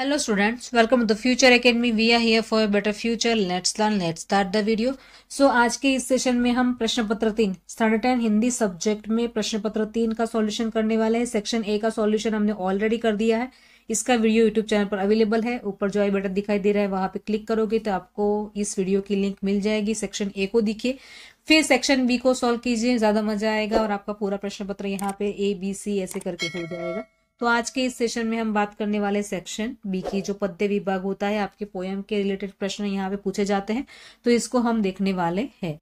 hello students welcome to the Future Academy we are here for better future let's learn let's start the video so आज के इस session में हम प्रश्न पत्र तीन स्टैंडर्ड टेन हिंदी सब्जेक्ट में प्रश्न पत्र तीन का सॉल्यूशन करने वाले हैं सेक्शन ए का सॉल्यूशन हमने ऑलरेडी कर दिया है इसका वीडियो यूट्यूब चैनल पर अवेलेबल है ऊपर जो आई बटन दिखाई दे रहा है वहाँ पे क्लिक करोगे तो आपको इस वीडियो की लिंक मिल जाएगी सेक्शन ए को देखिए फिर सेक्शन बी को सॉल्व कीजिए ज़्यादा मजा आएगा और आपका पूरा प्रश्न पत्र यहाँ पे ए बी सी ऐसे करके हो जाएगा तो आज के इस सेशन में हम बात करने वाले सेक्शन बी की जो पद्य विभाग होता है आपके पोयम के रिलेटेड प्रश्न यहाँ पे पूछे जाते हैं तो इसको हम देखने वाले हैं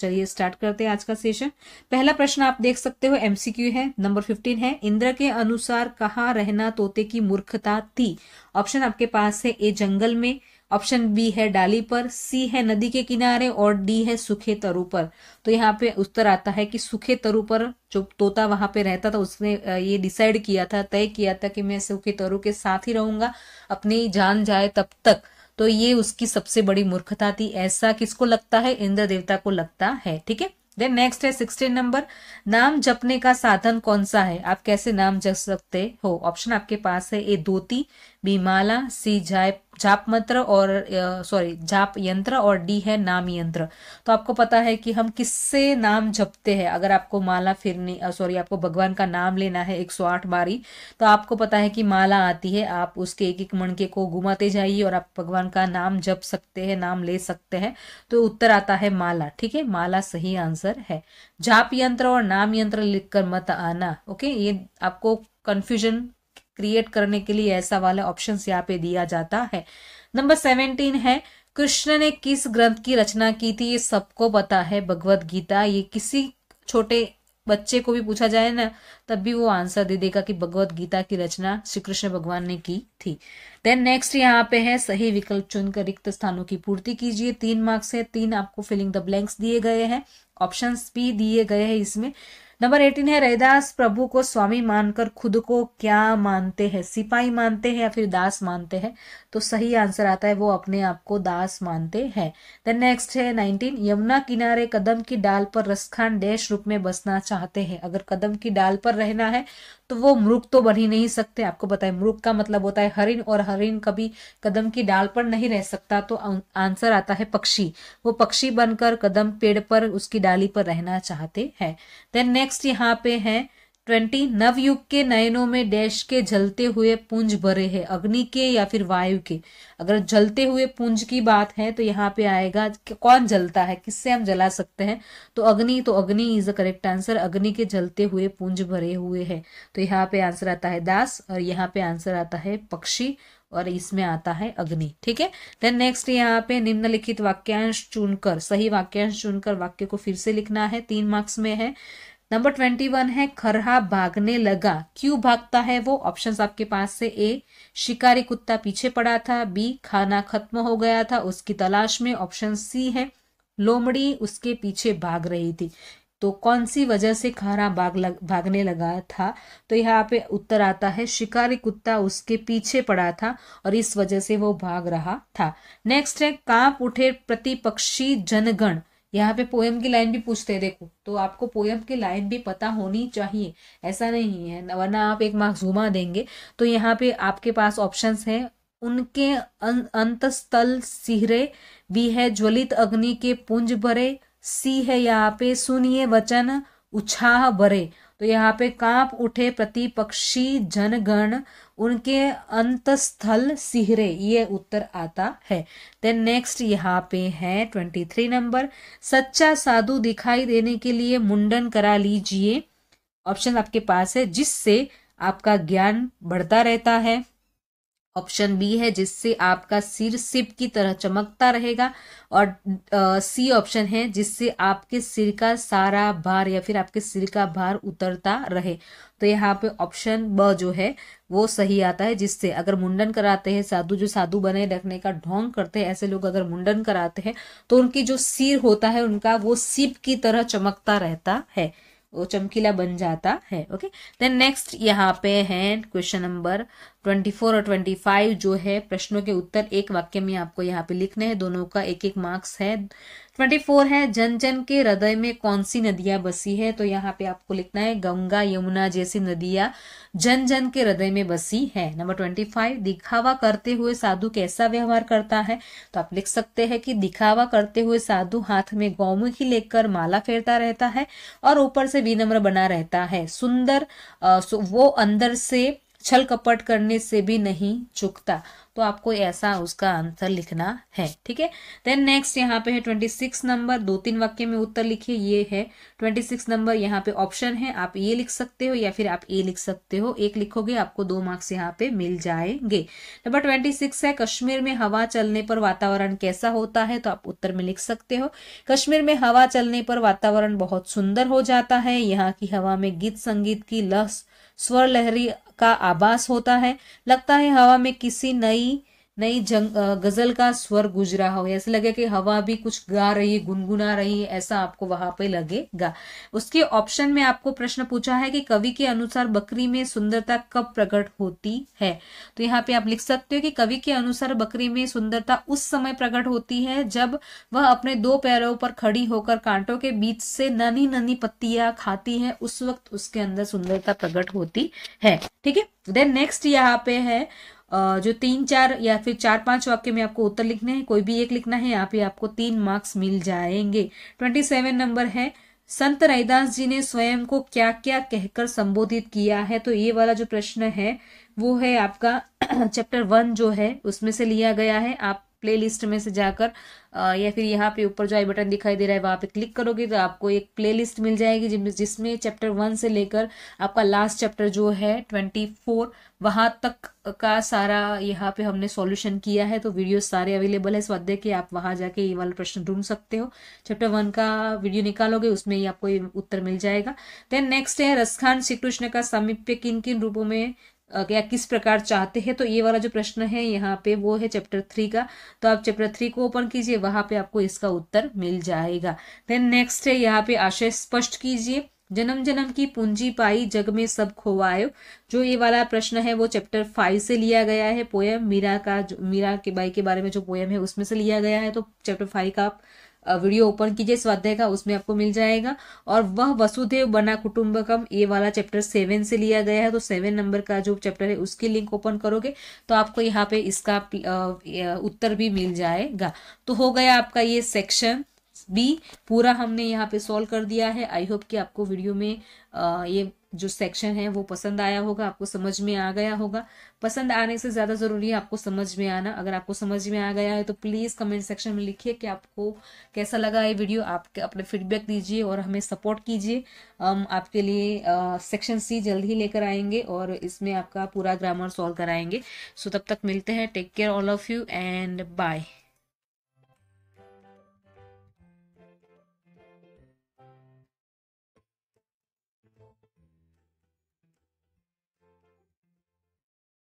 चलिए स्टार्ट करते हैं आज का सेशन पहला प्रश्न आप देख सकते हो एमसीक्यू है नंबर फिफ्टीन है इंद्र के अनुसार कहाँ रहना तोते की मूर्खता थी ऑप्शन आपके पास है ए जंगल में ऑप्शन बी है डाली पर सी है नदी के किनारे और डी है सूखे तरु पर तो यहाँ पे उत्तर आता है कि सूखे तरु पर जो तोता वहां पे रहता था उसने ये डिसाइड किया था तय किया था कि मैं सूखे तरु के साथ ही रहूंगा अपनी जान जाए तब तक तो ये उसकी सबसे बड़ी मूर्खता थी ऐसा किसको लगता है इंद्र देवता को लगता है ठीक है देन नेक्स्ट है सिक्सटीन नंबर नाम जपने का साधन कौन सा है आप कैसे नाम जप सकते हो ऑप्शन आपके पास है ए धोती बी माला सी जाप जाप मंत्र और सॉरी जाप यंत्र और डी है नाम यंत्र तो आपको पता है कि हम किससे नाम जपते हैं अगर आपको माला फिरनी सॉरी आपको भगवान का नाम लेना है एक सौ आठ बारी तो आपको पता है कि माला आती है आप उसके एक एक मणके को घुमाते जाइए और आप भगवान का नाम जप सकते हैं नाम ले सकते हैं तो उत्तर आता है माला ठीक है माला सही आंसर है जाप यंत्र और नाम यंत्र लिखकर मत आना ओके ये आपको कंफ्यूजन क्रिएट करने के लिए ऐसा वाला ऑप्शन यहाँ पे दिया जाता है नंबर सेवेंटीन है कृष्ण ने किस ग्रंथ की रचना की थी ये सबको पता है भगवत गीता ये किसी छोटे बच्चे को भी पूछा जाए ना तब भी वो आंसर दे देगा कि भगवत गीता की रचना श्री कृष्ण भगवान ने की थी देन नेक्स्ट यहाँ पे है सही विकल्प चुनकर रिक्त स्थानों की पूर्ति कीजिए तीन मार्क्स है तीन आपको फिलिंग द ब्लैंक्स दिए गए हैं ऑप्शंस भी दिए गए हैं इसमें नंबर एटीन है रैदास प्रभु को स्वामी मानकर खुद को क्या मानते हैं सिपाही मानते हैं या फिर दास मानते हैं तो सही आंसर आता है वो अपने आप को दास मानते हैं देन नेक्स्ट है नाइनटीन यमुना किनारे कदम की डाल पर रसखान डैश रूप में बसना चाहते हैं अगर कदम की डाल पर रहना है तो वो मृग तो बन ही नहीं सकते आपको बताए मृग का मतलब होता है हरिन और हरिन कभी कदम की डाल पर नहीं रह सकता तो आंसर आता है पक्षी वो पक्षी बनकर कदम पेड़ पर उसकी डाली पर रहना चाहते हैं देन नेक्स्ट यहाँ पे है ट्वेंटी नवयुग के नयनों में डैश के जलते हुए पुंज भरे हैं अग्नि के या फिर वायु के अगर जलते हुए पुंज की बात है तो यहाँ पे आएगा कौन जलता है किससे हम जला सकते हैं तो अग्नि तो अग्नि इज अ करेक्ट आंसर अग्नि के जलते हुए पुंज भरे हुए है तो यहाँ पे आंसर आता है दास और यहाँ पे आंसर आता है पक्षी और इसमें आता है अग्नि ठीक है देन नेक्स्ट यहाँ पे निम्नलिखित वाक्यांश चुनकर सही वाक्यांश चुनकर वाक्य को फिर से लिखना है तीन मार्क्स में है नंबर ट्वेंटी वन है खरहा भागने लगा क्यों भागता है वो ऑप्शंस आपके पास से ए शिकारी कुत्ता पीछे पड़ा था बी खाना खत्म हो गया था उसकी तलाश में ऑप्शन सी है लोमड़ी उसके पीछे भाग रही थी तो कौन सी वजह से खरा भाग लग, भागने लगा था तो यहाँ पे उत्तर आता है शिकारी कुत्ता उसके पीछे पड़ा था और इस वजह से वो भाग रहा था नेक्स्ट है कांप उठे प्रतिपक्षी जनगण यहाँ पे पोएम की लाइन भी पूछते हैं देखो तो आपको पोएम की लाइन भी पता होनी चाहिए ऐसा नहीं है वरना आप एक मार्क्स घुमा देंगे तो यहाँ पे आपके पास ऑप्शंस हैं उनके अं-, अंत स्थल सिहरे भी है ज्वलित अग्नि के पुंज भरे सी है यहाँ पे सुनिए वचन उछाह भरे तो यहाँ पे कांप उठे प्रतिपक्षी जनगण उनके अंतस्थल सिहरे ये उत्तर आता है देन नेक्स्ट यहाँ पे है ट्वेंटी थ्री नंबर सच्चा साधु दिखाई देने के लिए मुंडन करा लीजिए ऑप्शन आपके पास है जिससे आपका ज्ञान बढ़ता रहता है ऑप्शन बी है जिससे आपका सिर सिप की तरह चमकता रहेगा और सी ऑप्शन है जिससे आपके सिर का सारा भार या फिर आपके सिर का भार उतरता रहे तो यहाँ पे ऑप्शन ब जो है वो सही आता है जिससे अगर मुंडन कराते हैं साधु जो साधु बने रखने का ढोंग करते हैं ऐसे लोग अगर मुंडन कराते हैं तो उनकी जो सिर होता है उनका वो सिप की तरह चमकता रहता है वो चमकीला बन जाता है ओके देन नेक्स्ट यहाँ पे है क्वेश्चन नंबर ट्वेंटी फोर और ट्वेंटी फाइव जो है प्रश्नों के उत्तर एक वाक्य में आपको यहाँ पे लिखने हैं दोनों का एक एक मार्क्स है ट्वेंटी फोर है जन जन के हृदय में कौन सी नदियां बसी है तो यहाँ पे आपको लिखना है गंगा यमुना जैसी नदियां जन जन के हृदय में बसी है नंबर ट्वेंटी फाइव दिखावा करते हुए साधु कैसा व्यवहार करता है तो आप लिख सकते हैं कि दिखावा करते हुए साधु हाथ में गौमुखी लेकर माला फेरता रहता है और ऊपर से विनम्र बना रहता है सुंदर वो अंदर से छल कपट करने से भी नहीं चुकता तो आपको ऐसा उसका आंसर लिखना है ठीक है देन नेक्स्ट यहाँ पे है ट्वेंटी सिक्स नंबर दो तीन वाक्य में उत्तर लिखिए ये है ट्वेंटी सिक्स नंबर यहाँ पे ऑप्शन है आप ये लिख सकते हो या फिर आप ए लिख सकते हो एक लिखोगे आपको दो मार्क्स यहाँ पे मिल जाएंगे नंबर ट्वेंटी सिक्स है कश्मीर में हवा चलने पर वातावरण कैसा होता है तो आप उत्तर में लिख सकते हो कश्मीर में हवा चलने पर वातावरण बहुत सुंदर हो जाता है यहाँ की हवा में गीत संगीत की लहस स्वर लहरी का आभास होता है लगता है हवा में किसी नई नई जंग गजल का स्वर गुज रहा हो ऐसे लगे कि हवा भी कुछ गा रही है गुनगुना रही है ऐसा आपको वहां पे लगेगा उसके ऑप्शन में आपको प्रश्न पूछा है कि कवि के अनुसार बकरी में सुंदरता कब प्रकट होती है तो यहाँ पे आप लिख सकते हो कि कवि के अनुसार बकरी में सुंदरता उस समय प्रकट होती है जब वह अपने दो पैरों पर खड़ी होकर कांटों के बीच से नन्ही नन्ही पत्तियां खाती है उस वक्त उसके अंदर सुंदरता प्रकट होती है ठीक है देन तो नेक्स्ट यहाँ पे है जो तीन चार या फिर चार पांच वाक्य में आपको उत्तर लिखने हैं कोई भी एक लिखना है यहाँ पे आपको तीन मार्क्स मिल जाएंगे ट्वेंटी सेवन नंबर है संत रैदास जी ने स्वयं को क्या क्या कहकर संबोधित किया है तो ये वाला जो प्रश्न है वो है आपका चैप्टर वन जो है उसमें से लिया गया है आप प्लेलिस्ट में से जाकर या फिर यहाँ पे ऊपर जो आई बटन दिखाई दे रहा है वहाँ पे क्लिक करोगे तो आपको एक प्लेलिस्ट मिल जाएगी जिसमें चैप्टर वन से लेकर आपका लास्ट चैप्टर जो है ट्वेंटी फोर वहाँ तक का सारा यहाँ पे हमने सॉल्यूशन किया है तो वीडियो सारे अवेलेबल है स्वाध्याय के आप वहाँ जाके ये वाला प्रश्न ढूंढ सकते हो चैप्टर वन का वीडियो निकालोगे उसमें ही आपको उत्तर मिल जाएगा देन नेक्स्ट है रसखान श्री कृष्ण का सामीप्य किन किन रूपों में या किस प्रकार चाहते हैं तो ये वाला जो प्रश्न है यहाँ पे वो है चैप्टर थ्री का तो आप चैप्टर थ्री को ओपन कीजिए वहां पे आपको इसका उत्तर मिल जाएगा देन नेक्स्ट है यहाँ पे आशय स्पष्ट कीजिए जन्म जन्म की पूंजी पाई जग में सब खोवायो जो ये वाला प्रश्न है वो चैप्टर फाइव से लिया गया है पोयम मीरा का मीरा के बाई के बारे में जो पोयम है उसमें से लिया गया है तो चैप्टर फाइव का आप वीडियो ओपन कीजिए स्वाध्याय का उसमें आपको मिल जाएगा और वह वसुदेव बना कुटुंबकम ये वाला चैप्टर सेवन से लिया गया है तो सेवन नंबर का जो चैप्टर है उसकी लिंक ओपन करोगे तो आपको यहाँ पे इसका उत्तर भी मिल जाएगा तो हो गया आपका ये सेक्शन बी पूरा हमने यहाँ पे सॉल्व कर दिया है आई होप कि आपको वीडियो में ये जो सेक्शन है वो पसंद आया होगा आपको समझ में आ गया होगा पसंद आने से ज़्यादा ज़रूरी है आपको समझ में आना अगर आपको समझ में आ गया है तो प्लीज़ कमेंट सेक्शन में लिखिए कि आपको कैसा लगा ये वीडियो आप अपने फीडबैक दीजिए और हमें सपोर्ट कीजिए हम आपके लिए सेक्शन सी जल्द ही लेकर आएंगे और इसमें आपका पूरा ग्रामर सॉल्व कराएंगे सो तब तक मिलते हैं take care all of you and bye